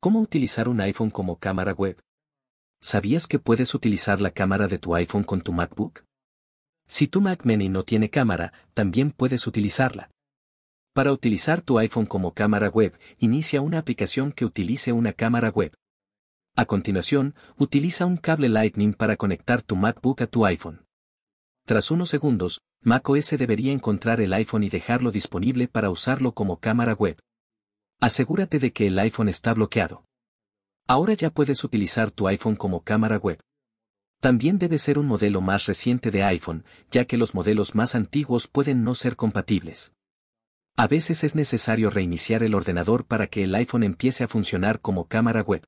¿Cómo utilizar un iPhone como cámara web? ¿Sabías que puedes utilizar la cámara de tu iPhone con tu MacBook? Si tu Mac Mini no tiene cámara, también puedes utilizarla. Para utilizar tu iPhone como cámara web, inicia una aplicación que utilice una cámara web. A continuación, utiliza un cable Lightning para conectar tu MacBook a tu iPhone. Tras unos segundos, macOS debería encontrar el iPhone y dejarlo disponible para usarlo como cámara web. Asegúrate de que el iPhone está bloqueado. Ahora ya puedes utilizar tu iPhone como cámara web. También debe ser un modelo más reciente de iPhone, ya que los modelos más antiguos pueden no ser compatibles. A veces es necesario reiniciar el ordenador para que el iPhone empiece a funcionar como cámara web.